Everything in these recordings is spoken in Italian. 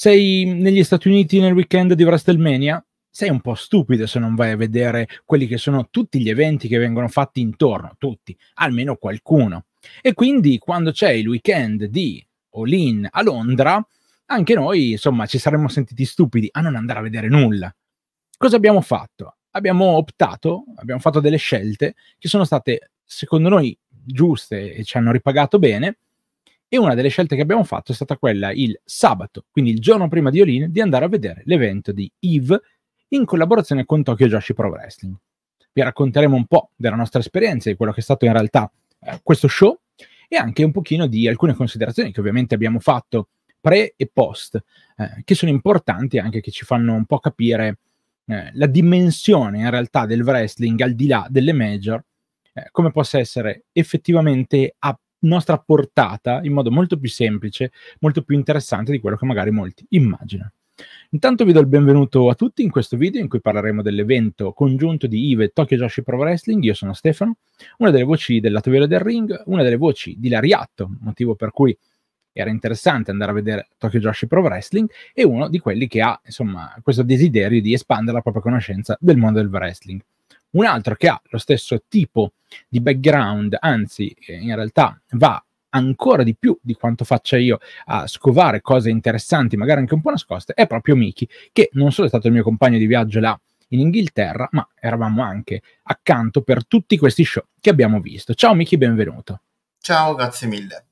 sei negli Stati Uniti nel weekend di WrestleMania, sei un po' stupido se non vai a vedere quelli che sono tutti gli eventi che vengono fatti intorno, tutti, almeno qualcuno. E quindi quando c'è il weekend di All In a Londra, anche noi, insomma, ci saremmo sentiti stupidi a non andare a vedere nulla. Cosa abbiamo fatto? Abbiamo optato, abbiamo fatto delle scelte che sono state, secondo noi, giuste e ci hanno ripagato bene, e una delle scelte che abbiamo fatto è stata quella il sabato, quindi il giorno prima di Olin, di andare a vedere l'evento di Eve in collaborazione con Tokyo Joshi Pro Wrestling. Vi racconteremo un po' della nostra esperienza, di quello che è stato in realtà eh, questo show e anche un pochino di alcune considerazioni che ovviamente abbiamo fatto pre e post, eh, che sono importanti anche che ci fanno un po' capire eh, la dimensione in realtà del wrestling al di là delle major, eh, come possa essere effettivamente a nostra portata in modo molto più semplice, molto più interessante di quello che magari molti immaginano. Intanto vi do il benvenuto a tutti in questo video in cui parleremo dell'evento congiunto di IVE Tokyo Joshi Pro Wrestling. Io sono Stefano, una delle voci del lato velo del ring, una delle voci di Lariatto, motivo per cui era interessante andare a vedere Tokyo Joshi Pro Wrestling, e uno di quelli che ha, insomma, questo desiderio di espandere la propria conoscenza del mondo del wrestling un altro che ha lo stesso tipo di background, anzi eh, in realtà va ancora di più di quanto faccia io a scovare cose interessanti, magari anche un po' nascoste, è proprio Miki, che non solo è stato il mio compagno di viaggio là in Inghilterra, ma eravamo anche accanto per tutti questi show che abbiamo visto. Ciao Miki, benvenuto. Ciao, grazie mille.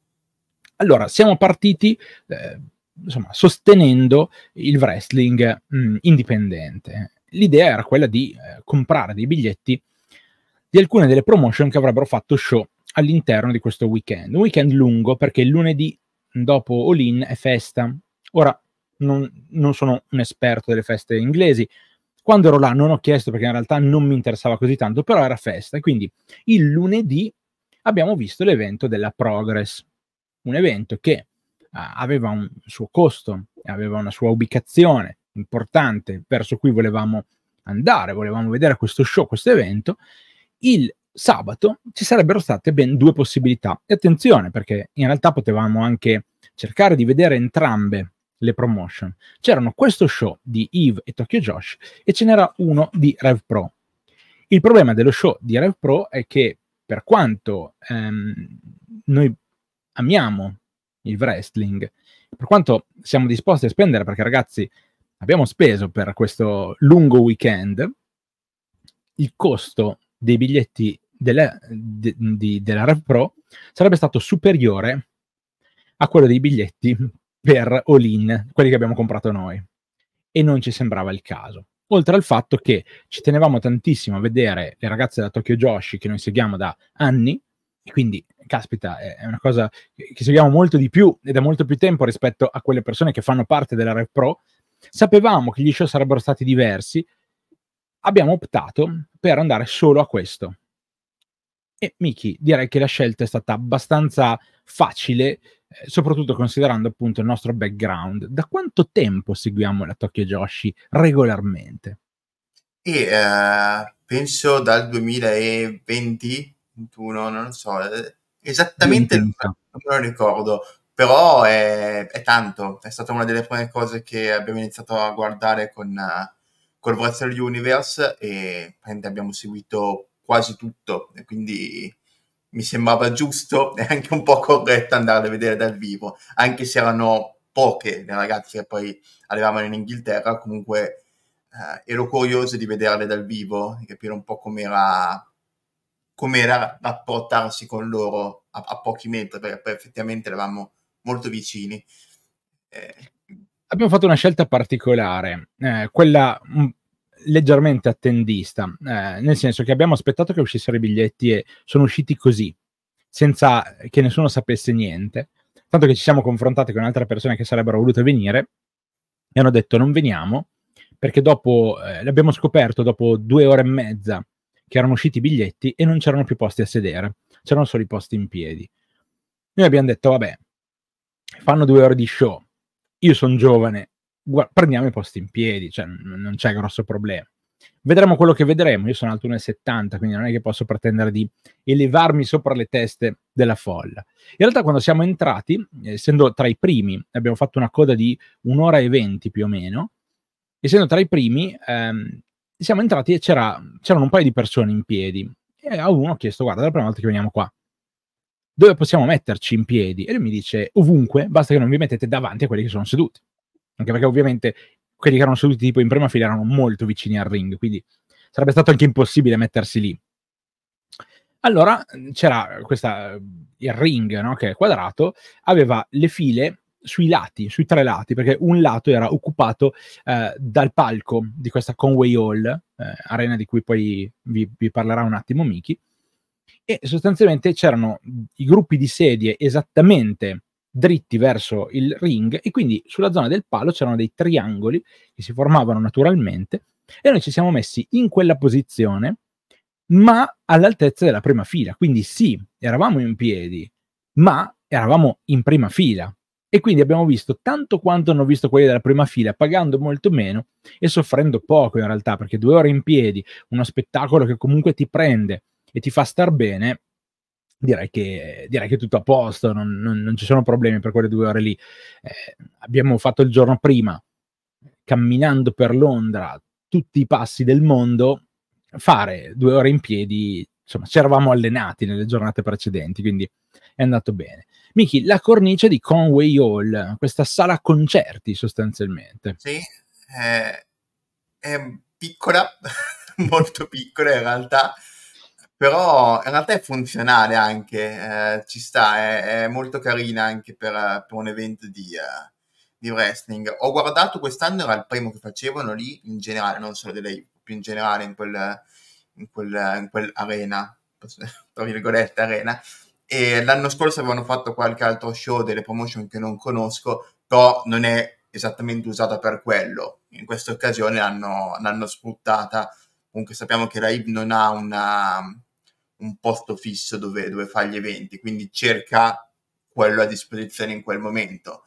Allora, siamo partiti eh, insomma, sostenendo il wrestling mh, mm, indipendente l'idea era quella di eh, comprare dei biglietti di alcune delle promotion che avrebbero fatto show all'interno di questo weekend. Un weekend lungo perché il lunedì dopo All-In è festa. Ora, non, non sono un esperto delle feste inglesi, quando ero là non ho chiesto perché in realtà non mi interessava così tanto, però era festa. Quindi il lunedì abbiamo visto l'evento della Progress, un evento che uh, aveva un suo costo, aveva una sua ubicazione, importante verso cui volevamo andare, volevamo vedere questo show, questo evento, il sabato ci sarebbero state ben due possibilità. E attenzione, perché in realtà potevamo anche cercare di vedere entrambe le promotion. C'erano questo show di Eve e Tokyo Josh e ce n'era uno di Rev Pro. Il problema dello show di Rev Pro è che per quanto ehm, noi amiamo il wrestling, per quanto siamo disposti a spendere, perché ragazzi abbiamo speso per questo lungo weekend il costo dei biglietti della, de, di, della Rev Pro sarebbe stato superiore a quello dei biglietti per All-In, quelli che abbiamo comprato noi. E non ci sembrava il caso. Oltre al fatto che ci tenevamo tantissimo a vedere le ragazze da Tokyo Joshi che noi seguiamo da anni, e quindi, caspita, è una cosa che seguiamo molto di più e da molto più tempo rispetto a quelle persone che fanno parte della Rev Pro, Sapevamo che gli show sarebbero stati diversi, abbiamo optato mm. per andare solo a questo. E Miki, direi che la scelta è stata abbastanza facile, eh, soprattutto considerando appunto il nostro background. Da quanto tempo seguiamo la Tokyo Joshi regolarmente? E, uh, penso dal 2020, 21, non so, eh, esattamente non me lo ricordo, però è, è, tanto, è stata una delle prime cose che abbiamo iniziato a guardare con, uh, col Wrestle Universe e abbiamo seguito quasi tutto, e quindi mi sembrava giusto e anche un po' corretto andare a vedere dal vivo, anche se erano poche le ragazze che poi arrivavano in Inghilterra, comunque eh, ero curioso di vederle dal vivo, e capire un po' com'era, com'era rapportarsi con loro a, a pochi metri, perché poi effettivamente eravamo molto vicini. Eh. Abbiamo fatto una scelta particolare, eh, quella mm, leggermente attendista, eh, nel senso che abbiamo aspettato che uscissero i biglietti e sono usciti così, senza che nessuno sapesse niente, tanto che ci siamo confrontati con altre persone che sarebbero volute venire e hanno detto non veniamo perché dopo eh, l'abbiamo scoperto dopo due ore e mezza che erano usciti i biglietti e non c'erano più posti a sedere, c'erano solo i posti in piedi. Noi abbiamo detto vabbè, fanno due ore di show, io sono giovane, guard- prendiamo i posti in piedi, cioè non c'è grosso problema. Vedremo quello che vedremo, io sono alto 1,70, quindi non è che posso pretendere di elevarmi sopra le teste della folla. In realtà quando siamo entrati, essendo tra i primi, abbiamo fatto una coda di un'ora e venti più o meno, essendo tra i primi, ehm, siamo entrati e c'era, c'erano un paio di persone in piedi. E a uno ho chiesto, guarda, è la prima volta che veniamo qua, dove possiamo metterci in piedi? E lui mi dice ovunque, basta che non vi mettete davanti a quelli che sono seduti. Anche perché ovviamente quelli che erano seduti tipo in prima fila erano molto vicini al ring, quindi sarebbe stato anche impossibile mettersi lì. Allora c'era questa, il ring no, che è quadrato, aveva le file sui lati, sui tre lati, perché un lato era occupato eh, dal palco di questa Conway Hall, eh, arena di cui poi vi, vi parlerà un attimo Miki, e sostanzialmente c'erano i gruppi di sedie esattamente dritti verso il ring e quindi sulla zona del palo c'erano dei triangoli che si formavano naturalmente e noi ci siamo messi in quella posizione ma all'altezza della prima fila. Quindi sì, eravamo in piedi, ma eravamo in prima fila. E quindi abbiamo visto tanto quanto hanno visto quelli della prima fila, pagando molto meno e soffrendo poco in realtà, perché due ore in piedi, uno spettacolo che comunque ti prende, e ti fa star bene, direi che, direi che è tutto a posto, non, non, non, ci sono problemi per quelle due ore lì. Eh, abbiamo fatto il giorno prima, camminando per Londra, tutti i passi del mondo, fare due ore in piedi, insomma, ci eravamo allenati nelle giornate precedenti, quindi è andato bene. Miki, la cornice di Conway Hall, questa sala concerti sostanzialmente. Sì, è, eh, è piccola, molto piccola in realtà, però in realtà è funzionale anche, eh, ci sta, è, è, molto carina anche per, per un evento di, uh, di, wrestling. Ho guardato quest'anno, era il primo che facevano lì, in generale, non solo delle più in generale, in, quel, in, quel, in quell'arena, tra virgolette arena, e l'anno scorso avevano fatto qualche altro show delle promotion che non conosco, però non è esattamente usata per quello. In questa occasione l'hanno, l'hanno sfruttata, comunque sappiamo che la IB non ha una un posto fisso dove, dove fa gli eventi, quindi cerca quello a disposizione in quel momento.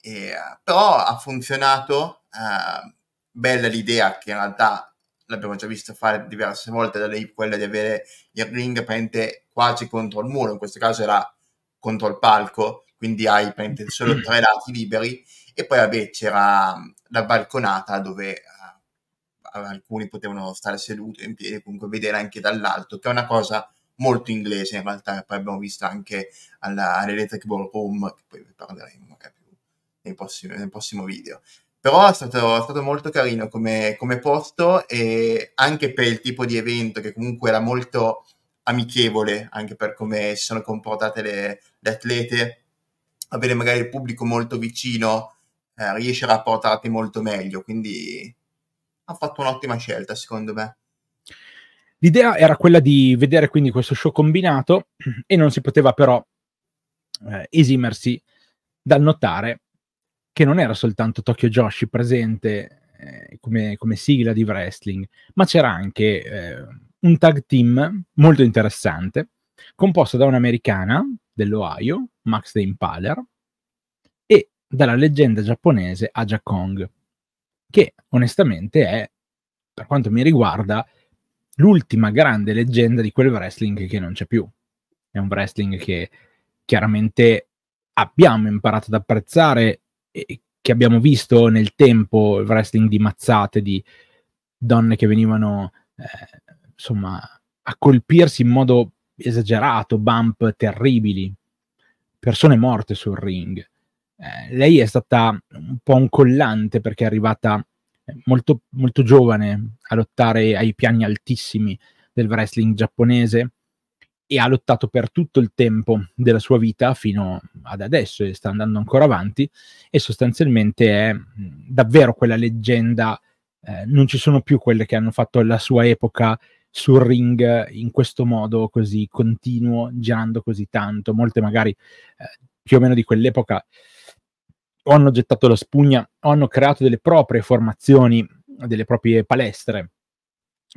E, però ha funzionato, eh, bella l'idea che in realtà l'abbiamo già visto fare diverse volte da lei, quella di avere il ring praticamente quasi contro il muro, in questo caso era contro il palco, quindi hai solo mm. tre lati liberi e poi vabbè c'era la balconata dove eh, alcuni potevano stare seduti in piedi, comunque vedere anche dall'alto, che è una cosa molto inglese in realtà, poi abbiamo visto anche alla, all'Electric Ball Home, che poi vi parleremo magari più nei nel prossimo video. Però è stato, è stato molto carino come, come, posto e anche per il tipo di evento che comunque era molto amichevole, anche per come si sono comportate le, le atlete, avere magari il pubblico molto vicino eh, riesce a rapportarti molto meglio, quindi ha fatto un'ottima scelta, secondo me. L'idea era quella di vedere quindi questo show combinato e non si poteva però eh, esimersi dal notare che non era soltanto Tokyo Joshi presente eh, come, come, sigla di wrestling, ma c'era anche eh, un tag team molto interessante, composto da un'americana dell'Ohio, Max The Impaler, e dalla leggenda giapponese Aja Kong che onestamente è, per quanto mi riguarda, l'ultima grande leggenda di quel wrestling che non c'è più. È un wrestling che chiaramente abbiamo imparato ad apprezzare e che abbiamo visto nel tempo il wrestling di mazzate, di donne che venivano eh, insomma a colpirsi in modo esagerato, bump terribili, persone morte sul ring. Eh, lei è stata un po' un collante perché è arrivata molto, molto giovane a lottare ai piani altissimi del wrestling giapponese e ha lottato per tutto il tempo della sua vita fino ad adesso e sta andando ancora avanti e sostanzialmente è davvero quella leggenda, eh, non ci sono più quelle che hanno fatto la sua epoca sul ring in questo modo così continuo, girando così tanto, molte magari eh, più o meno di quell'epoca o hanno gettato la spugna o hanno creato delle proprie formazioni, delle proprie palestre,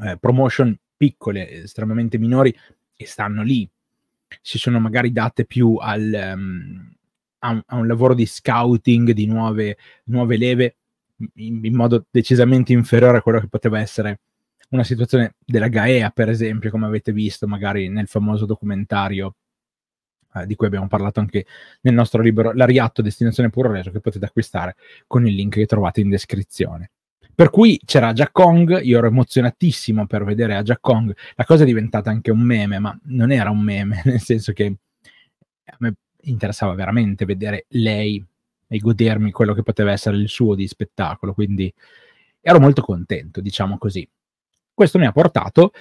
eh, promotion piccole, estremamente minori, e stanno lì. Si sono magari date più al, um, a, un, a, un, lavoro di scouting di nuove, nuove leve in, in, modo decisamente inferiore a quello che poteva essere una situazione della Gaea, per esempio, come avete visto magari nel famoso documentario eh, di cui abbiamo parlato anche nel nostro libro L'Ariatto Destinazione Puro Reso, che potete acquistare con il link che trovate in descrizione. Per cui c'era Jack Kong, io ero emozionatissimo per vedere a Jack Kong. La cosa è diventata anche un meme, ma non era un meme, nel senso che a me interessava veramente vedere lei e godermi quello che poteva essere il suo di spettacolo, quindi ero molto contento, diciamo così. Questo mi ha portato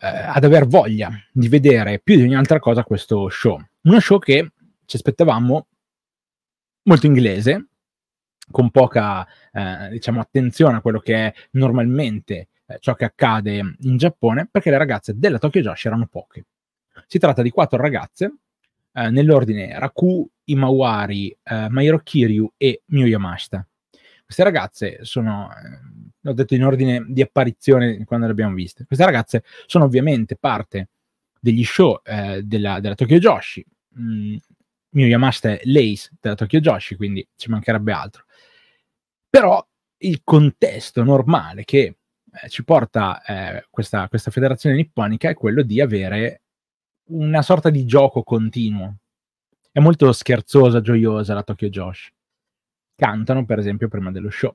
eh, ad aver voglia di vedere più di ogni altra cosa questo show. Uno show che ci aspettavamo molto inglese, con poca eh, diciamo, attenzione a quello che è normalmente eh, ciò che accade in Giappone, perché le ragazze della Tokyo Josh erano poche. Si tratta di quattro ragazze, eh, nell'ordine Raku, Imawari, eh, Mairo Kiryu e Miyu Yamashita. Queste ragazze sono, l'ho eh, detto in ordine di apparizione quando le abbiamo viste, queste ragazze sono ovviamente parte degli show eh, della, della Tokyo Joshi, mh, mm, Mio Yamashita è l'ace della Tokyo Joshi, quindi ci mancherebbe altro. Però il contesto normale che eh, ci porta eh, questa, questa federazione nipponica è quello di avere una sorta di gioco continuo. È molto scherzosa, gioiosa la Tokyo Joshi. Cantano, per esempio, prima dello show.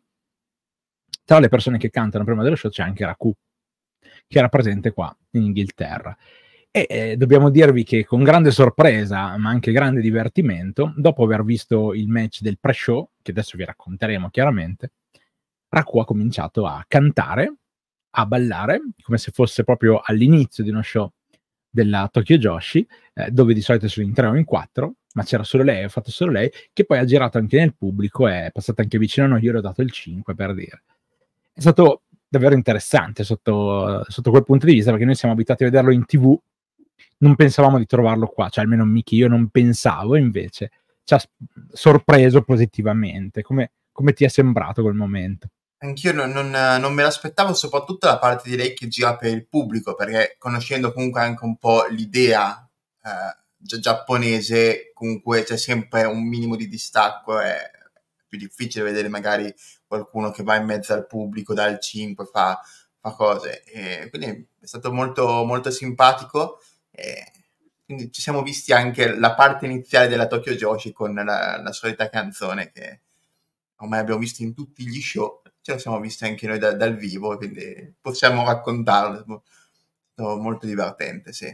Tra le persone che cantano prima dello show c'è anche Raku, che era presente qua in Inghilterra. E eh, dobbiamo dirvi che con grande sorpresa, ma anche grande divertimento, dopo aver visto il match del pre-show, che adesso vi racconteremo chiaramente, Raku ha cominciato a cantare, a ballare, come se fosse proprio all'inizio di uno show della Tokyo Joshi, eh, dove di solito sono in tre o in quattro, ma c'era solo lei, ha fatto solo lei, che poi ha girato anche nel pubblico, è passata anche vicino a noi, io le ho dato il 5 per dire. È stato davvero interessante sotto, sotto quel punto di vista, perché noi siamo abituati a vederlo in tv non pensavamo di trovarlo qua, cioè almeno Miki io non pensavo, invece ci ha sorpreso positivamente. Come, come ti è sembrato quel momento? Anch'io non, non, non, me l'aspettavo, soprattutto la parte di lei che gira per il pubblico, perché conoscendo comunque anche un po' l'idea eh, giapponese, comunque c'è sempre un minimo di distacco, è più difficile vedere magari qualcuno che va in mezzo al pubblico dal 5, fa, fa cose. E quindi è stato molto, molto simpatico. Eh, quindi ci siamo visti anche la parte iniziale della Tokyo Joshi con la, la solita canzone che ormai abbiamo visto in tutti gli show, ce la siamo visti anche noi da, dal vivo, quindi possiamo raccontarlo. Molto divertente, sì.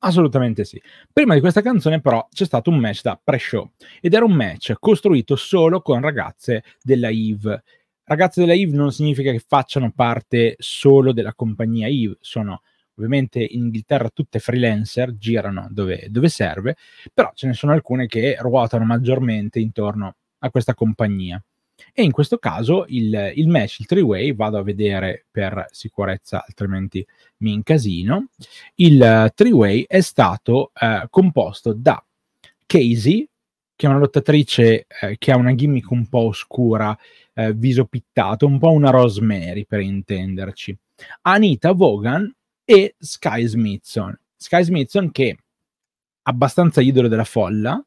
Assolutamente sì. Prima di questa canzone, però, c'è stato un match da pre-show ed era un match costruito solo con ragazze della Eve. Ragazze della Eve non significa che facciano parte solo della compagnia Eve, sono Ovviamente in Inghilterra tutte freelancer, girano dove, dove serve, però ce ne sono alcune che ruotano maggiormente intorno a questa compagnia. E in questo caso il, il match, il three-way, vado a vedere per sicurezza, altrimenti mi incasino. Il eh, three-way è stato eh, composto da Casey, che è una lottatrice eh, che ha una gimmick un po' oscura, eh, viso pittato, un po' una Rosemary per intenderci. Anita Vaughan, e Sky Smithson. Sky Smithson che è abbastanza idolo della folla,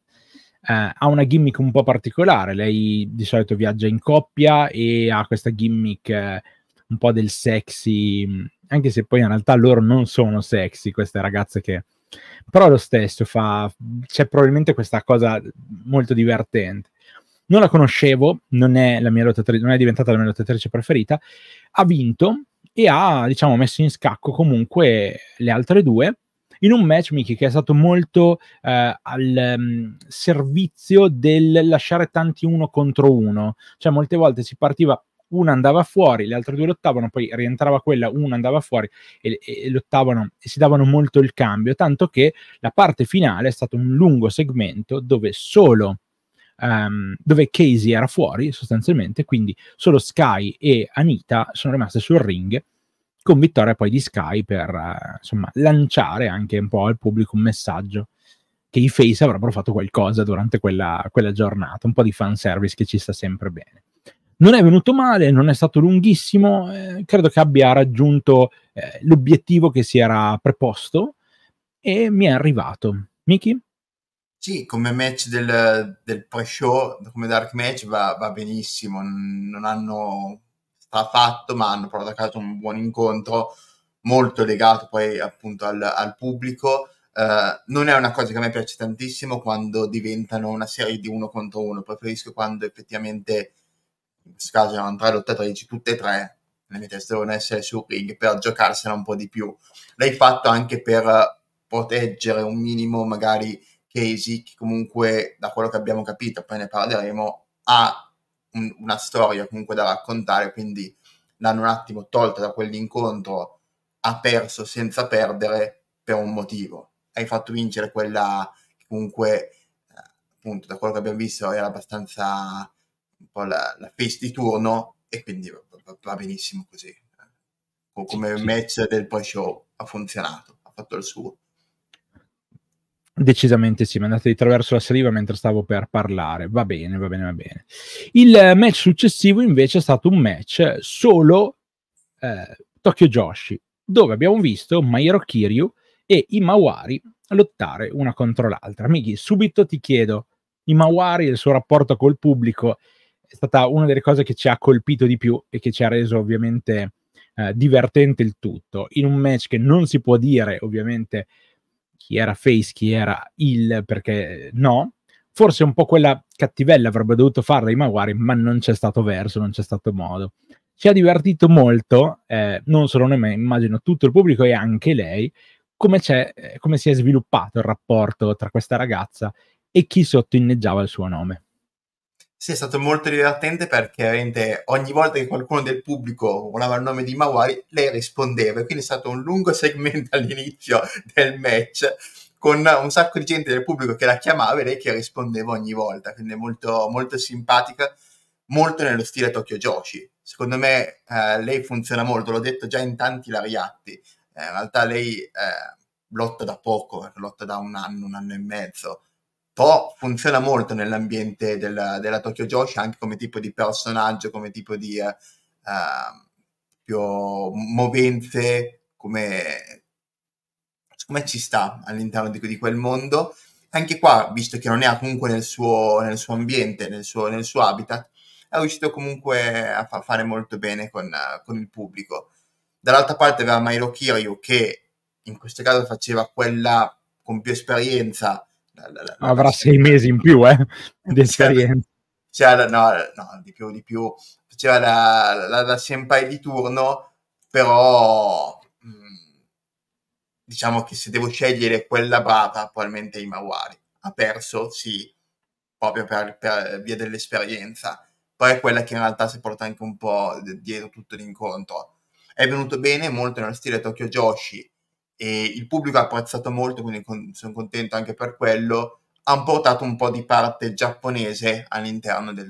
eh, ha una gimmick un po' particolare, lei di solito viaggia in coppia e ha questa gimmick eh, un po' del sexy, mm, anche se poi in realtà loro non sono sexy queste ragazze che... Però lo stesso fa... c'è probabilmente questa cosa molto divertente. Non la conoscevo, non è, la mia lottatrice, non è diventata la mia lottatrice preferita, ha vinto e ha diciamo, messo in scacco comunque le altre due in un match Mickey che è stato molto eh, al um, servizio del lasciare tanti uno contro uno, cioè molte volte si partiva una andava fuori, le altre due lottavano, poi rientrava quella, una andava fuori e, e, lottavano e si davano molto il cambio, tanto che la parte finale è stato un lungo segmento dove solo um, dove Casey era fuori sostanzialmente, quindi solo Sky e Anita sono rimaste sul ring con vittoria poi di Sky per uh, insomma, lanciare anche un po' al pubblico un messaggio che i face avrebbero fatto qualcosa durante quella, quella giornata, un po' di fanservice che ci sta sempre bene. Non è venuto male, non è stato lunghissimo, eh, credo che abbia raggiunto eh, l'obiettivo che si era preposto e mi è arrivato. Miki? Sì, come match del, del pre-show, come dark match va, va benissimo, non hanno strafatto, ma hanno a provocato un buon incontro, molto legato poi appunto al, al pubblico. Uh, non è una cosa che a me piace tantissimo quando diventano una serie di uno contro uno, preferisco quando effettivamente, in questo caso erano tre lottatrici, tutte e tre, nella mie teste devono essere sul ring per giocarsela un po' di più. L'hai fatto anche per proteggere un minimo magari Casey, che comunque da quello che abbiamo capito, poi ne parleremo, ha un, una storia comunque da raccontare, quindi l'hanno un attimo tolta da quell'incontro, ha perso senza perdere per un motivo. Hai fatto vincere quella che comunque, appunto, da quello che abbiamo visto era abbastanza un po' la, la face di turno e quindi va, va benissimo così. Come match del poi show ha funzionato, ha fatto il suo. Decisamente sì, mi è andata di traverso la saliva mentre stavo per parlare. Va bene, va bene, va bene. Il eh, match successivo invece è stato un match solo eh, Tokyo Joshi, dove abbiamo visto Mairo Kiryu e i Mawari lottare una contro l'altra. Miki, subito ti chiedo, i Mawari e il suo rapporto col pubblico è stata una delle cose che ci ha colpito di più e che ci ha reso ovviamente eh, divertente il tutto, in un match che non si può dire ovviamente chi era face, chi era il, perché no. Forse un po' quella cattivella avrebbe dovuto farla di Maguari, ma non c'è stato verso, non c'è stato modo. Ci ha divertito molto, eh, non solo noi, ma immagino tutto il pubblico e anche lei, come, eh, come si è sviluppato il rapporto tra questa ragazza e chi sottoinneggiava il suo nome. Sì, è stato molto divertente perché ogni volta che qualcuno del pubblico volava il nome di Mawari, lei rispondeva. E Quindi è stato un lungo segmento all'inizio del match con un sacco di gente del pubblico che la chiamava e lei che rispondeva ogni volta. Quindi è molto, molto simpatica, molto nello stile Tokyo Joshi. Secondo me eh, lei funziona molto, l'ho detto già in tanti lariatti. Eh, in realtà lei eh, lotta da poco, lotta da un anno, un anno e mezzo però funziona molto nell'ambiente della, della Tokyo Joshi anche come tipo di personaggio, come tipo di uh, eh, ehm, più movenze, come, come, ci sta all'interno di, di, quel mondo. Anche qua, visto che non è comunque nel suo, nel suo ambiente, nel suo, nel suo habitat, è riuscito comunque a fa- fare molto bene con, uh, con, il pubblico. Dall'altra parte aveva Mairo Kiryu che in questo caso faceva quella con più esperienza avrà sei mesi in più eh, di certo. esperienza. C'era, cioè, no, no, di più, di più. C'era la, la, la senpai di turno, però mm, diciamo che se devo scegliere quella brava, probabilmente i Mawari. Ha perso, sì, proprio per, per, via dell'esperienza. Poi è quella che in realtà si porta anche un po' dietro tutto l'incontro. È venuto bene molto nello stile Tokyo Joshi, e il pubblico ha apprezzato molto, quindi con- sono contento anche per quello. Hanno portato un po' di parte giapponese all'interno del,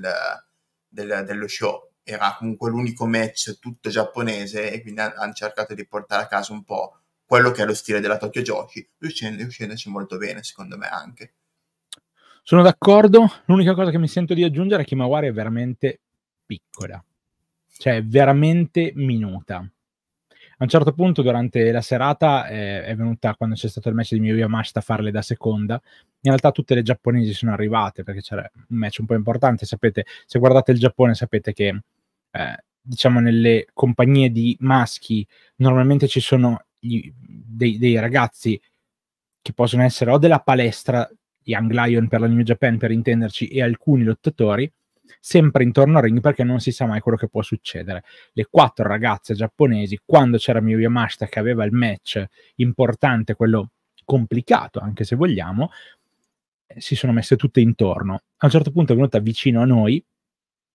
del, dello show. Era comunque l'unico match tutto giapponese e quindi hanno han cercato di portare a casa un po' quello che è lo stile della Tokyo Joshi, riuscendo, riuscendoci molto bene, secondo me anche. Sono d'accordo. L'unica cosa che mi sento di aggiungere è che Mawari è veramente piccola, cioè veramente minuta a un certo punto durante la serata eh, è venuta, quando c'è stato il match di Miyu Yamashita, a farle da seconda. In realtà tutte le giapponesi sono arrivate perché c'era un match un po' importante. Sapete, se guardate il Giappone sapete che, eh, diciamo, nelle compagnie di maschi normalmente ci sono gli, dei, dei, ragazzi che possono essere o della palestra, Young Lion per la New Japan per intenderci, e alcuni lottatori, sempre intorno al ring perché non si sa mai quello che può succedere. Le quattro ragazze giapponesi, quando c'era Miyu Yamashita che aveva il match importante, quello complicato anche se vogliamo, eh, si sono messe tutte intorno. A un certo punto è venuta vicino a noi,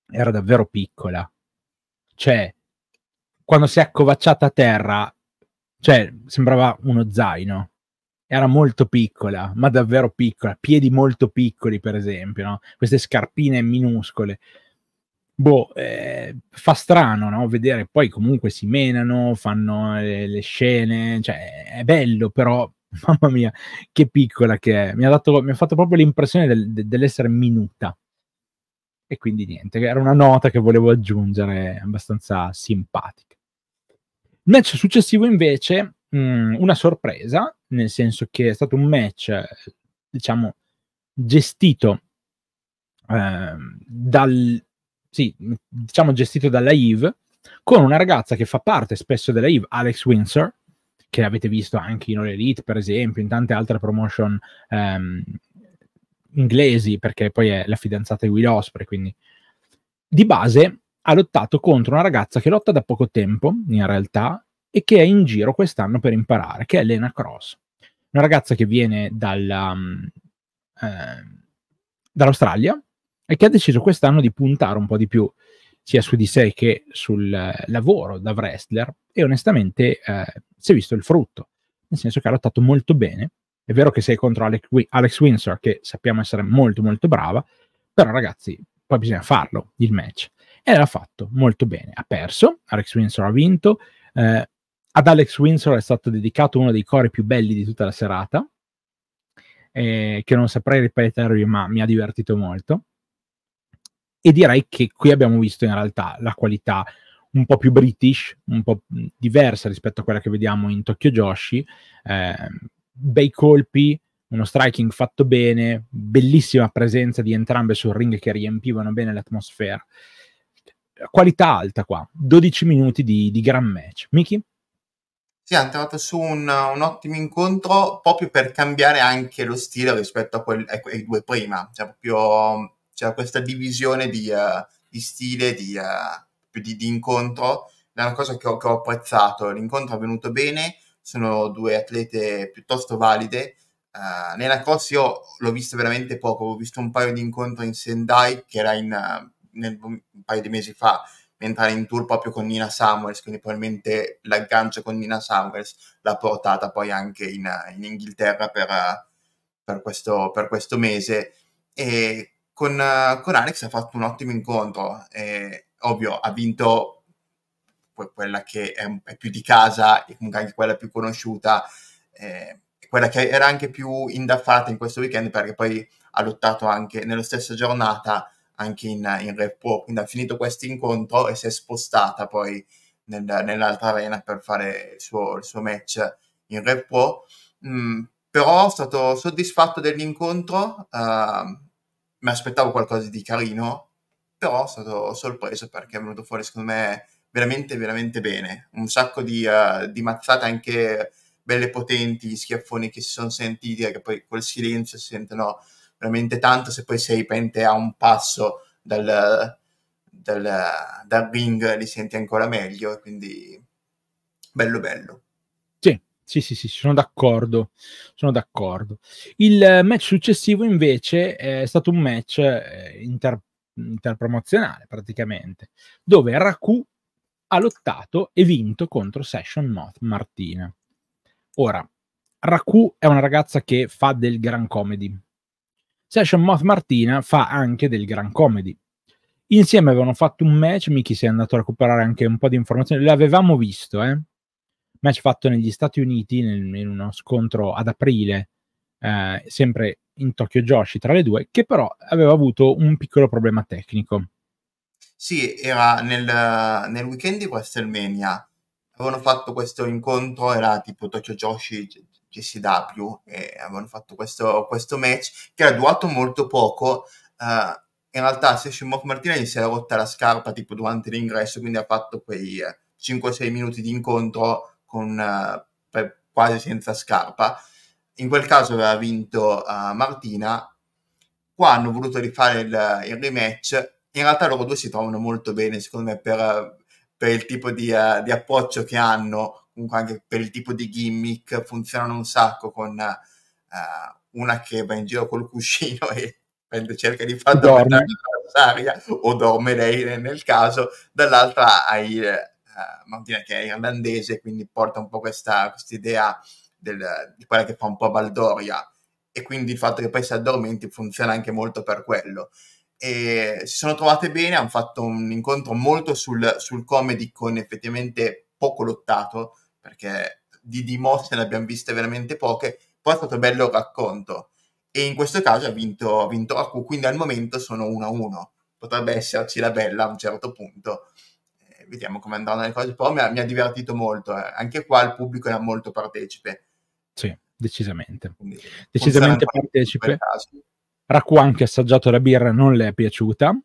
era davvero piccola. Cioè, quando si è accovacciata a terra, cioè, sembrava uno zaino era molto piccola, ma davvero piccola, piedi molto piccoli per esempio, no? queste scarpine minuscole. Boh, eh, fa strano no? vedere poi comunque si menano, fanno le, eh, le, scene, cioè è bello però, mamma mia, che piccola che è. Mi ha, dato, mi ha fatto proprio l'impressione del, de, dell'essere minuta. E quindi niente, era una nota che volevo aggiungere abbastanza simpatica. Il match successivo invece, mh, mm, una sorpresa, nel senso che è stato un match, diciamo, gestito eh, dal, sì, diciamo gestito dalla Eve, con una ragazza che fa parte spesso della Eve, Alex Windsor, che avete visto anche in All Elite, per esempio, in tante altre promotion ehm, inglesi, perché poi è la fidanzata di Will Osprey, quindi di base ha lottato contro una ragazza che lotta da poco tempo, in realtà, e che è in giro quest'anno per imparare, che è Lena Cross, una ragazza che viene dalla, eh, dall'Australia e che ha deciso quest'anno di puntare un po' di più sia su di sé che sul eh, lavoro da wrestler e onestamente eh, si è visto il frutto, nel senso che ha lottato molto bene. È vero che sei contro Alex, Alex Windsor, che sappiamo essere molto molto brava, però ragazzi, poi bisogna farlo il match. E l'ha fatto molto bene. Ha perso, Alex Windsor ha vinto, eh, ad Alex Windsor è stato dedicato uno dei cori più belli di tutta la serata, eh, che non saprei ripetervi, ma mi ha divertito molto. E direi che qui abbiamo visto in realtà la qualità un po' più british, un po' diversa rispetto a quella che vediamo in Tokyo Joshi. Eh, bei colpi, uno striking fatto bene, bellissima presenza di entrambe sul ring che riempivano bene l'atmosfera. Qualità alta qua, 12 minuti di, di gran match. Miki? Sì, hanno trovato su un, un, ottimo incontro proprio per cambiare anche lo stile rispetto a, quel, a quei due prima. C'è cioè, proprio c'era questa divisione di, uh, di stile, di, uh, di, di, incontro. È una cosa che ho, che ho apprezzato. L'incontro è venuto bene, sono due atlete piuttosto valide. Uh, nella cross io l'ho vista veramente poco, ho visto un paio di incontri in Sendai che era in, nel, un paio di mesi fa entrare in tour proprio con Nina Samuels, quindi probabilmente l'aggancio con Nina Samuels l'ha portata poi anche in, in Inghilterra per, per, questo, per, questo, mese. E con, con, Alex ha fatto un ottimo incontro, e, ovvio ha vinto quella che è, è, più di casa e comunque anche quella più conosciuta, eh, quella che era anche più indaffata in questo weekend perché poi ha lottato anche nella stessa giornata anche in, in Repro. Quindi ha finito questo incontro e si è spostata poi nel, nell'altra arena per fare il suo, il suo match in Repro. Mm, però sono stato soddisfatto dell'incontro, uh, mi aspettavo qualcosa di carino, però sono stato sorpreso perché è venuto fuori secondo me veramente veramente bene, un sacco di, uh, di mazzate anche belle potenti, gli schiaffoni che si sono sentiti, che poi col silenzio si sentono veramente tanto se poi sei pente a un passo dal, dal, dal ring li senti ancora meglio, quindi bello bello. Sì, sì, sì, sì, sono d'accordo, sono d'accordo. Il match successivo invece è stato un match eh, inter, interpromozionale praticamente, dove Raku ha lottato e vinto contro Session Moth Martina. Ora, Raku è una ragazza che fa del gran comedy, Session Moth Martina fa anche del gran comedy. Insieme avevano fatto un match, Miki si è andato a recuperare anche un po' di informazioni, l'avevamo visto, eh? Match fatto negli Stati Uniti nel, in uno scontro ad aprile, eh, sempre in Tokyo Joshi tra le due, che però aveva avuto un piccolo problema tecnico. Sì, era nel, nel weekend di WrestleMania. Avevano fatto questo incontro, era tipo Tokyo Joshi, GCW e avevano fatto questo, questo match che era durato molto poco. Uh, in realtà Session Martinez si era rotta la scarpa tipo durante l'ingresso, quindi ha fatto quei 5-6 eh, minuti di incontro con, uh, quasi senza scarpa. In quel caso aveva vinto uh, Martina. Qua hanno voluto rifare il, il, rematch. In realtà loro due si trovano molto bene, secondo me, per, per il tipo di, uh, di approccio che hanno comunque anche per il tipo di gimmick funzionano un sacco con uh, una che va in giro col cuscino e cerca di far dormire l'avversaria o dorme lei nel caso, dall'altra hai uh, eh, Martina eh, che è irlandese, quindi porta un po' questa idea di quella che fa un po' baldoria e quindi il fatto che poi si addormenti funziona anche molto per quello. E si sono trovate bene, hanno fatto un incontro molto sul, sul comedy con effettivamente poco lottato, perché di dimosse ne abbiamo viste veramente poche, poi è stato bello il racconto. E in questo caso ha vinto, ha vinto Aku, quindi al momento sono 1-1. Potrebbe esserci la bella a un certo punto. Eh, vediamo come andranno le cose. Però mi ha, mi ha divertito molto. Eh. Anche qua il pubblico era molto partecipe. Sì, decisamente. Quindi, decisamente partecipe. Raku ha anche assaggiato la birra, non le è piaciuta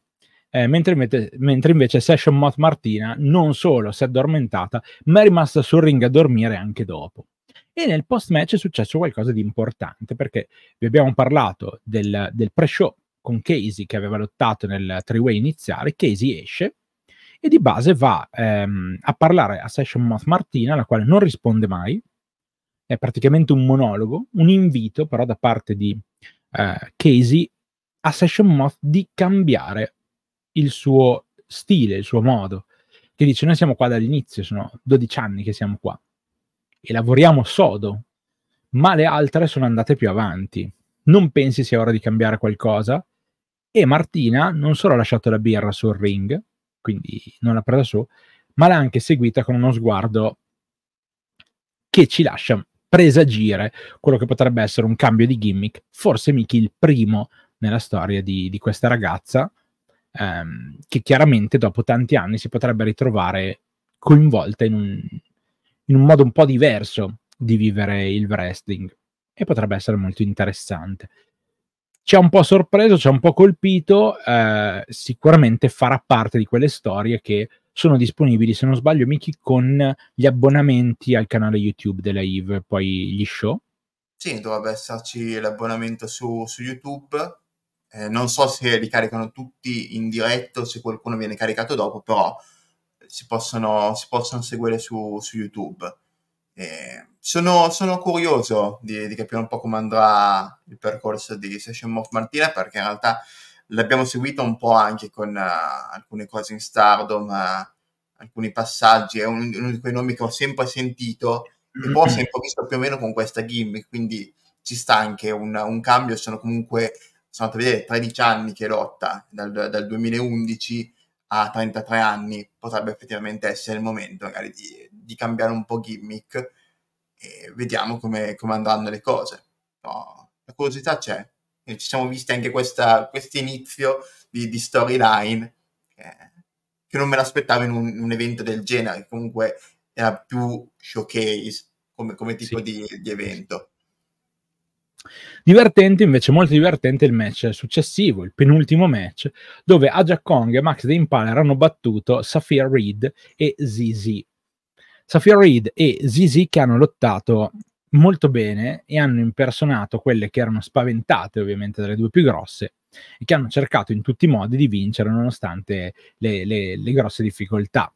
eh, mentre, mette, mentre, invece Session Moth Martina non solo si è addormentata, ma è rimasta sul ring a dormire anche dopo. E nel post-match è successo qualcosa di importante, perché vi abbiamo parlato del, del pre-show con Casey che aveva lottato nel three-way iniziale, Casey esce e di base va ehm, a parlare a Session Moth Martina, la quale non risponde mai, è praticamente un monologo, un invito però da parte di eh, Casey a Session Moth di cambiare il suo stile, il suo modo, che dice noi siamo qua dall'inizio, sono 12 anni che siamo qua e lavoriamo sodo, ma le altre sono andate più avanti. Non pensi sia ora di cambiare qualcosa? E Martina non solo ha lasciato la birra sul ring, quindi non l'ha presa su, ma l'ha anche seguita con uno sguardo che ci lascia presagire quello che potrebbe essere un cambio di gimmick, forse Miki il primo nella storia di, di questa ragazza, ehm, che chiaramente dopo tanti anni si potrebbe ritrovare coinvolta in un, in un modo un po' diverso di vivere il wrestling e potrebbe essere molto interessante. Ci ha un po' sorpreso, ci ha un po' colpito, eh, sicuramente farà parte di quelle storie che sono disponibili, se non sbaglio, Miki, con gli abbonamenti al canale YouTube della IVE, poi gli show. Sì, dovrebbe esserci l'abbonamento su, su YouTube eh, non so se li caricano tutti in diretto, o se qualcuno viene caricato dopo, però si possono, si possono seguire su, su YouTube. Eh, sono, sono, curioso di, di, capire un po' come andrà il percorso di Session Morph Martina perché in realtà l'abbiamo seguito un po' anche con uh, alcune cose in Stardom, uh, alcuni passaggi, è un, uno di quei nomi che ho sempre sentito e poi ho sempre visto più o meno con questa gimmick, quindi ci sta anche un, un cambio, sono comunque sono andato a vedere 13 anni che lotta, dal, dal 2011 a 33 anni, potrebbe effettivamente essere il momento magari di, di cambiare un po' gimmick e vediamo come, come andranno le cose. No, la curiosità c'è, e ci siamo visti anche questo inizio di, di storyline eh, che non me l'aspettavo in un, un, evento del genere, comunque era più showcase come, come tipo sì. di, di evento Divertente, invece, molto divertente il match successivo, il penultimo match, dove Aja Kong e Max The Impaler hanno battuto Safir Reed e ZZ. Safir Reed e ZZ che hanno lottato molto bene e hanno impersonato quelle che erano spaventate, ovviamente, dalle due più grosse e che hanno cercato in tutti i modi di vincere nonostante le, le, le grosse difficoltà.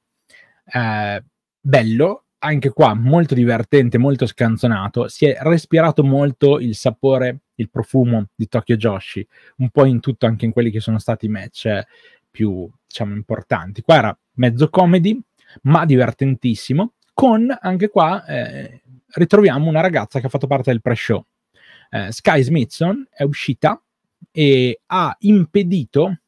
Eh, bello, anche qua molto divertente, molto scanzonato, si è respirato molto il sapore, il profumo di Tokyo Joshi, un po' in tutto anche in quelli che sono stati i match eh, più, diciamo, importanti. Qua era mezzo comedy, ma divertentissimo, con anche qua eh, ritroviamo una ragazza che ha fatto parte del pre-show. Eh, Sky Smithson è uscita e ha impedito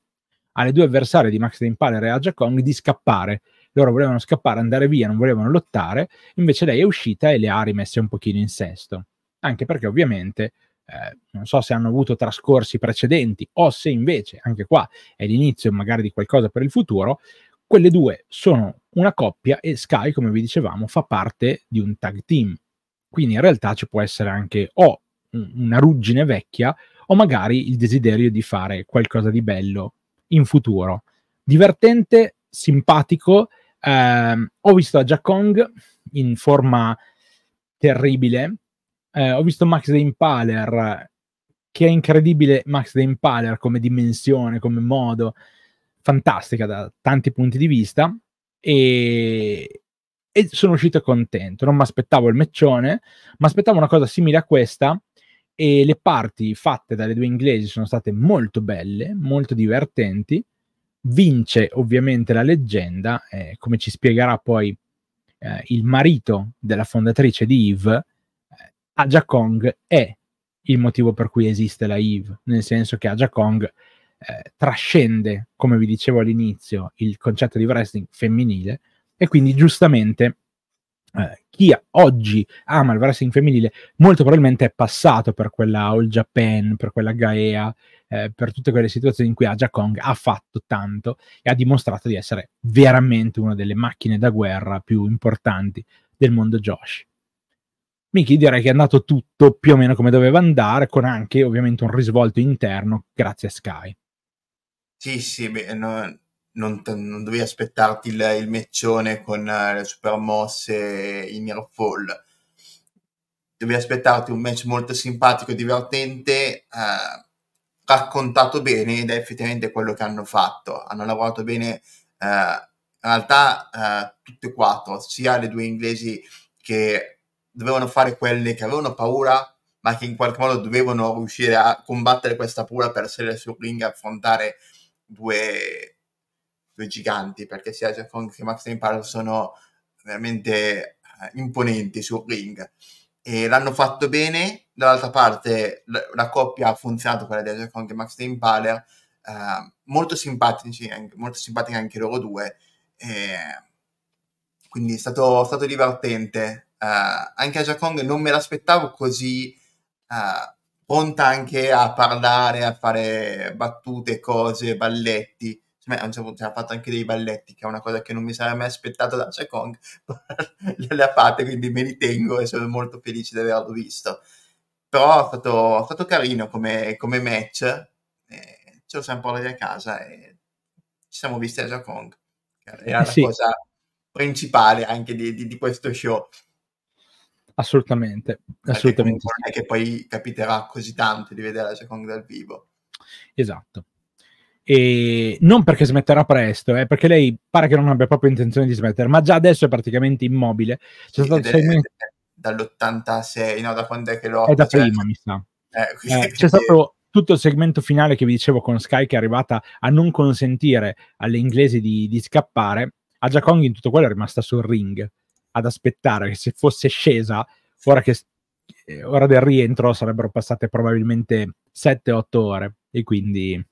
alle due avversarie di Max Impala e Rea Kong di scappare loro volevano scappare, andare via, non volevano lottare, invece lei è uscita e le ha rimesse un pochino in sesto, anche perché ovviamente eh, non so se hanno avuto trascorsi precedenti o se invece, anche qua, è l'inizio magari di qualcosa per il futuro, quelle due sono una coppia e Sky, come vi dicevamo, fa parte di un tag team. Quindi in realtà ci può essere anche o una ruggine vecchia o magari il desiderio di fare qualcosa di bello in futuro. Divertente, simpatico eh, ho visto Aja Kong in forma terribile. Eh, ho visto Max the Impaler, che è incredibile Max the Impaler come dimensione, come modo, fantastica da tanti punti di vista. E, e sono uscito contento. Non mi aspettavo il meccione, ma aspettavo una cosa simile a questa. E le parti fatte dalle due inglesi sono state molto belle, molto divertenti vince ovviamente la leggenda, eh, come ci spiegherà poi eh, il marito della fondatrice di Eve, eh, Aja Kong è il motivo per cui esiste la Eve, nel senso che Aja Kong eh, trascende, come vi dicevo all'inizio, il concetto di wrestling femminile e quindi giustamente eh, chi oggi ama il wrestling femminile molto probabilmente è passato per quella All Japan, per quella Gaea, eh, per tutte quelle situazioni in cui Aja Kong ha fatto tanto e ha dimostrato di essere veramente una delle macchine da guerra più importanti del mondo Josh. Miki direi che è andato tutto più o meno come doveva andare, con anche ovviamente un risvolto interno grazie a Sky. Sì, sì, beh, no, non, t- non, dovevi aspettarti il, il meccione con uh, le super mosse in Mirror Fall. Dovevi aspettarti un match molto simpatico e divertente, uh, raccontato bene ed è effettivamente quello che hanno fatto. Hanno lavorato bene eh, in realtà eh, tutte e quattro, sia le due inglesi che dovevano fare quelle che avevano paura, ma che in qualche modo dovevano riuscire a combattere questa paura per salire sul ring e affrontare due, due, giganti, perché sia Jeff Hong che Max Imparo sono veramente eh, imponenti sul ring. E l'hanno fatto bene dall'altra parte la, la coppia ha funzionato, quella di Asia Kong e Max Deimpaler, eh, molto simpatici, anche, molto simpatici anche loro due, eh, quindi è stato, stato divertente. Eh, anche Asia Kong non me l'aspettavo così eh, pronta anche a parlare, a fare battute, cose, balletti. Beh, insomma, certo ha fatto anche dei balletti, che è una cosa che non mi sarei mai aspettato da Asia Kong, le ha fatte, quindi me li tengo e sono molto felice di averlo visto però è stato, è stato carino come, come match, eh, ce lo siamo portati a casa e ci siamo visti a Jacong, che era eh sì. la cosa principale anche di, di, di questo show. Assolutamente, assolutamente. Non è che poi capiterà così tanto di vedere la Jacong dal vivo. Esatto. E non perché smetterà presto, eh, perché lei pare che non abbia proprio intenzione di smettere, ma già adesso è praticamente immobile. C'è sì, stato ed, ed, dall'86, no? Da quando è che l'ho... È da cioè... prima, mi sa. Eh, quindi... eh, c'è stato tutto il segmento finale che vi dicevo con Sky che è arrivata a non consentire alle inglesi di, di scappare, A Kong in tutto quello è rimasta sul ring ad aspettare che se fosse scesa, ora, che, eh, ora del rientro sarebbero passate probabilmente 7-8 ore e quindi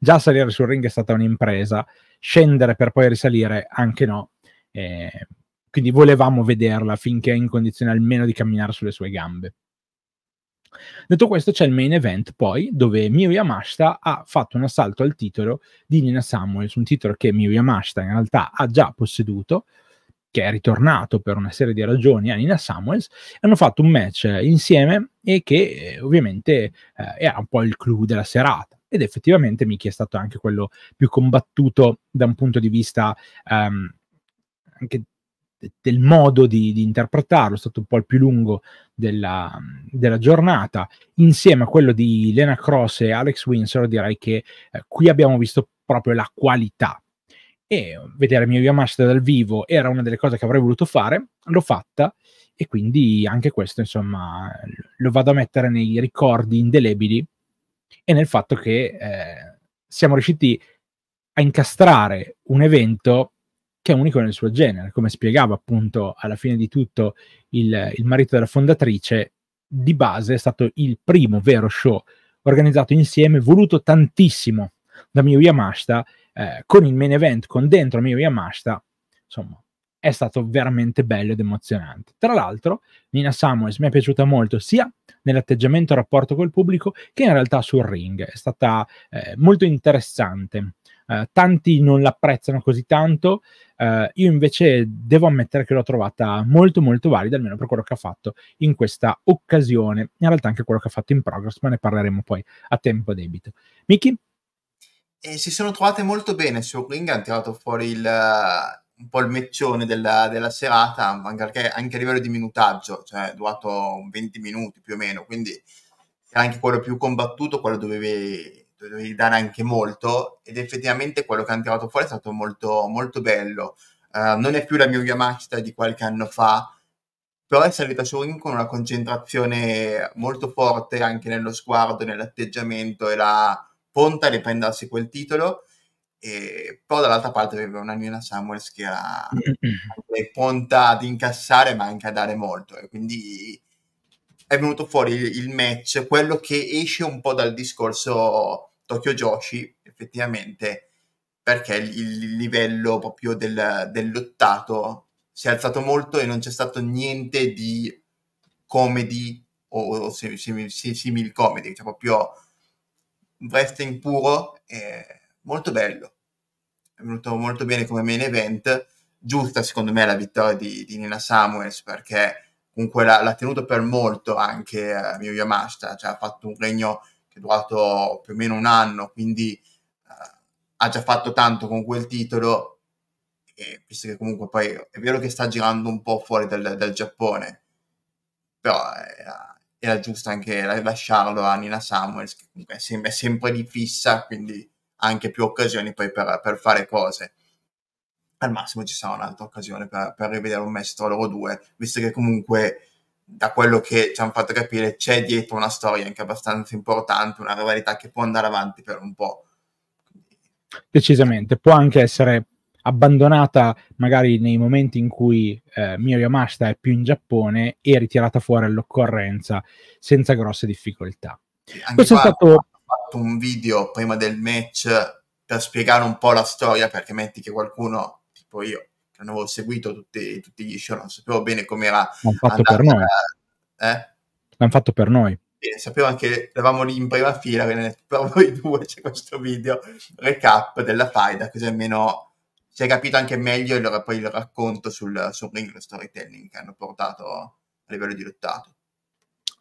già salire sul ring è stata un'impresa, scendere per poi risalire anche no. Eh, quindi volevamo vederla finché è in condizione almeno di camminare sulle sue gambe. Detto questo, c'è il main event poi, dove Miyu Yamashita ha fatto un assalto al titolo di Nina Samuels, un titolo che Miyu Yamashita in realtà ha già posseduto, che è ritornato per una serie di ragioni a Nina Samuels, hanno fatto un match insieme e che eh, ovviamente eh, era un po' il clou della serata. Ed effettivamente Miki è stato anche quello più combattuto da un punto di vista um, anche del modo di, di, interpretarlo, è stato un po' il più lungo della, della, giornata, insieme a quello di Lena Cross e Alex Windsor, direi che eh, qui abbiamo visto proprio la qualità. E vedere Mio Yamashita dal vivo era una delle cose che avrei voluto fare, l'ho fatta e quindi anche questo, insomma, lo vado a mettere nei ricordi indelebili e nel fatto che eh, siamo riusciti a incastrare un evento che è unico nel suo genere, come spiegava appunto alla fine di tutto il, il marito della fondatrice, di base è stato il primo vero show organizzato insieme, voluto tantissimo da Miyu Yamashita, eh, con il main event, con dentro Miyu Yamashita, insomma, è stato veramente bello ed emozionante. Tra l'altro, Nina Samuels mi è piaciuta molto sia nell'atteggiamento e rapporto col pubblico che in realtà sul ring. È stata eh, molto interessante eh, tanti non l'apprezzano così tanto, eh, io invece devo ammettere che l'ho trovata molto molto valida, almeno per quello che ha fatto in questa occasione, in realtà anche quello che ha fatto in progress, ma ne parleremo poi a tempo debito. Miki? E eh, si sono trovate molto bene su Ring, hanno tirato fuori il, eh, un po' il meccione della, della serata, anche, perché, anche a livello di minutaggio, cioè è durato 20 minuti più o meno, quindi era anche quello più combattuto, quello dovevi dovevi dare anche molto ed effettivamente quello che hanno tirato fuori è stato molto, molto bello. Uh, non è più la mia Yamashita di qualche anno fa, però è salita Shorin con una concentrazione molto forte anche nello sguardo, nell'atteggiamento e la ponta a riprendersi quel titolo. E poi dall'altra parte aveva una Nina Samuels che era pronta ad incassare ma anche a dare molto. E quindi è venuto fuori il, il match, quello che esce un po' dal discorso Tokyo Joshi, effettivamente, perché il, il livello proprio del, del lottato si è alzato molto e non c'è stato niente di comedy o, o simil comedy, cioè proprio wrestling puro e molto bello. È venuto molto bene come main event. Giusta, secondo me, la vittoria di, di Nina Samuels perché comunque l'ha, l'ha tenuto per molto anche eh, Mio Yamashita, cioè ha fatto un regno che è durato più o meno un anno, quindi eh, ha già fatto tanto con quel titolo, e, visto che comunque poi è vero che sta girando un po' fuori dal, dal Giappone, però era, era, giusto anche lasciarlo a Nina Samuels, che comunque è sempre, è sempre di fissa, quindi ha anche più occasioni poi per, per fare cose al massimo ci sarà un'altra occasione per, per rivedere un match tra loro due, visto che comunque da quello che ci hanno fatto capire c'è dietro una storia anche abbastanza importante, una rivalità che può andare avanti per un po'. Decisamente, può anche essere abbandonata magari nei momenti in cui eh, Mio Yamashita è più in Giappone e ritirata fuori all'occorrenza senza grosse difficoltà. anche Questo è stato... ho fatto un video prima del match per spiegare un po' la storia, perché metti che qualcuno soprattutto io, che non avevo seguito tutti, tutti gli show, non sapevo bene come era fatto per noi. A... Eh? L'hanno fatto per noi. E sapevo anche, eravamo lì in prima fila, per voi due c'è questo video recap della faida, così almeno si è capito anche meglio il, poi il racconto sul, sul ring, lo storytelling che hanno portato a livello di lottato.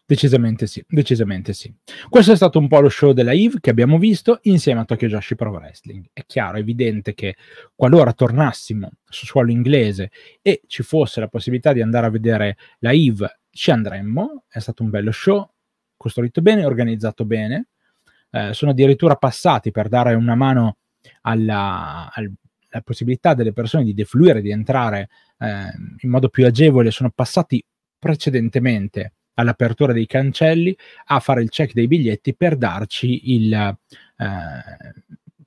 Decisamente sì, decisamente sì. Questo è stato un po' lo show della Eve che abbiamo visto insieme a Tokyo Joshi Pro Wrestling. È chiaro, è evidente che qualora tornassimo su suolo inglese e ci fosse la possibilità di andare a vedere la Eve, ci andremmo. È stato un bello show, costruito bene, organizzato bene. Eh, sono addirittura passati per dare una mano alla, alla possibilità delle persone di defluire, di entrare eh, in modo più agevole. Sono passati precedentemente all'apertura dei cancelli a fare il check dei biglietti per darci il, eh,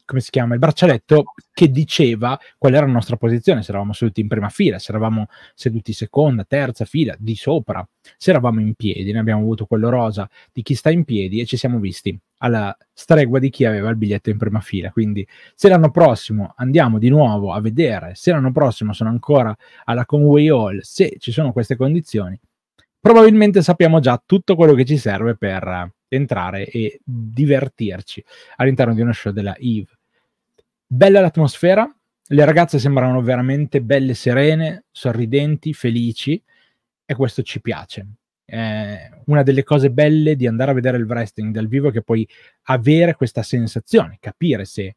come si chiama, il braccialetto che diceva qual era la nostra posizione, se eravamo seduti in prima fila, se eravamo seduti in seconda, terza fila, di sopra, se eravamo in piedi, ne abbiamo avuto quello rosa di chi sta in piedi e ci siamo visti alla stregua di chi aveva il biglietto in prima fila. Quindi se l'anno prossimo andiamo di nuovo a vedere, se l'anno prossimo sono ancora alla Conway Hall, se ci sono queste condizioni, probabilmente sappiamo già tutto quello che ci serve per entrare e divertirci all'interno di uno show della Eve. Bella l'atmosfera, le ragazze sembrano veramente belle, serene, sorridenti, felici e questo ci piace. È una delle cose belle di andare a vedere il wrestling dal vivo è che puoi avere questa sensazione, capire se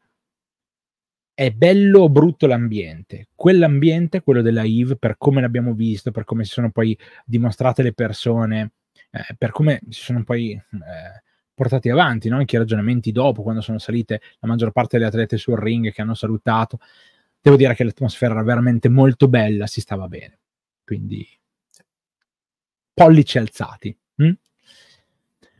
è bello o brutto l'ambiente. Quell'ambiente, quello della Eve, per come l'abbiamo visto, per come si sono poi dimostrate le persone, eh, per come si sono poi eh, portati avanti no? anche i ragionamenti dopo, quando sono salite la maggior parte delle atlete sul ring che hanno salutato. Devo dire che l'atmosfera era veramente molto bella, si stava bene. Quindi, pollici alzati. Hm?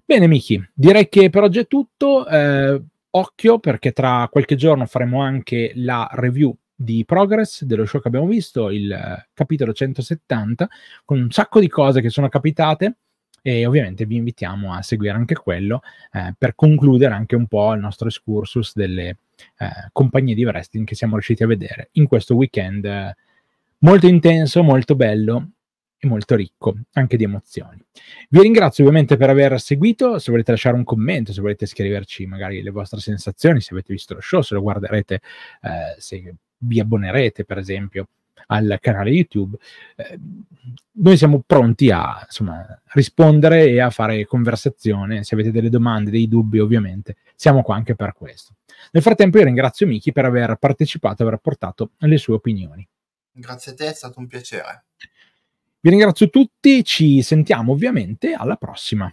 Bene, Miki, direi che per oggi è tutto. Eh, occhio perché tra qualche giorno faremo anche la review di Progress, dello show che abbiamo visto, il eh, capitolo 170, con un sacco di cose che sono capitate e ovviamente vi invitiamo a seguire anche quello eh, per concludere anche un po' il nostro excursus delle eh, compagnie di wrestling che siamo riusciti a vedere in questo weekend eh, molto intenso, molto bello e molto ricco anche di emozioni. Vi ringrazio ovviamente per aver seguito, se volete lasciare un commento, se volete scriverci magari le vostre sensazioni, se avete visto lo show, se lo guarderete, eh, se vi abbonerete per esempio al canale YouTube. Eh, noi siamo pronti a insomma, rispondere e a fare conversazione. Se avete delle domande, dei dubbi, ovviamente siamo qua anche per questo. Nel frattempo, io ringrazio Miki per aver partecipato e aver portato le sue opinioni. Grazie a te, è stato un piacere. Vi ringrazio tutti, ci sentiamo ovviamente alla prossima.